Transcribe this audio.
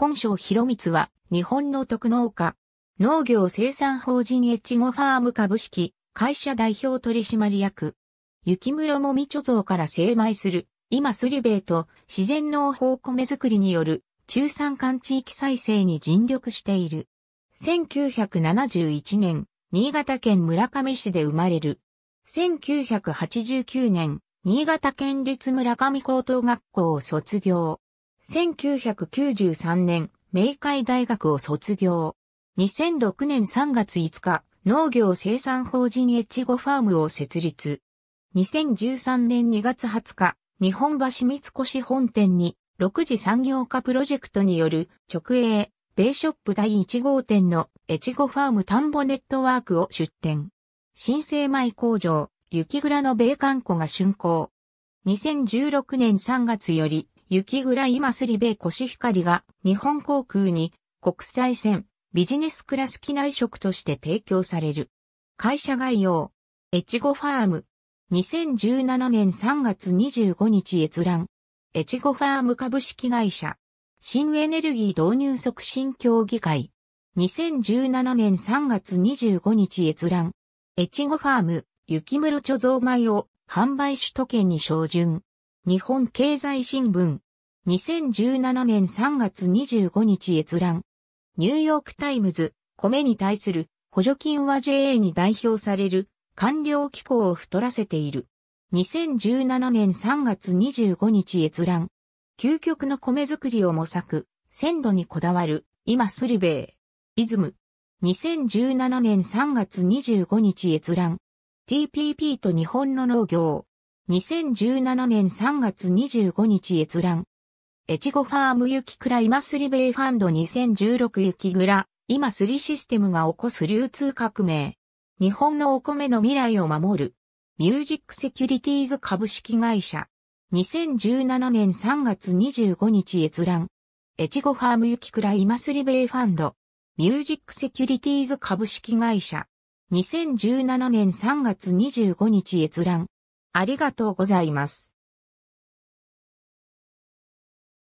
根性博光は、日本の特農家、農業生産法人越後ファーム株式、会社代表取締役、雪室もみ貯蔵から精米する、今スリベーと自然農法米作りによる中山間地域再生に尽力している。1971年、新潟県村上市で生まれる。1989年、新潟県立村上高等学校を卒業。1993年、明海大学を卒業。2006年3月5日、農業生産法人越後ファームを設立。2013年2月20日、日本橋三越本店に、6次産業化プロジェクトによる直営、ベショップ第1号店の越後ファーム田んぼネットワークを出店。新生米工場、雪蔵の米観庫が竣工。2016年3月より、雪倉今すりべコシヒカリが日本航空に国際線ビジネスクラス機内食として提供される。会社概要。越後ファーム。2017年3月25日閲覧。越後ファーム株式会社。新エネルギー導入促進協議会。2017年3月25日閲覧。越後ファーム、雪室貯蔵米を販売首都圏に照準。日本経済新聞。2017年3月25日閲覧。ニューヨークタイムズ、米に対する補助金は JA に代表される官僚機構を太らせている。2017年3月25日閲覧。究極の米作りを模索、鮮度にこだわる、今スりベー。イズム。2017年3月25日閲覧。TPP と日本の農業。2017年3月25日閲覧。越後ファーム雪倉今すり米ファンド2016雪倉今すりシステムが起こす流通革命。日本のお米の未来を守る。ミュージックセキュリティーズ株式会社。2017年3月25日閲覧。越後ファーム雪倉今すり米ファンド。ミュージックセキュリティーズ株式会社。2017年3月25日閲覧。ありがとうございます。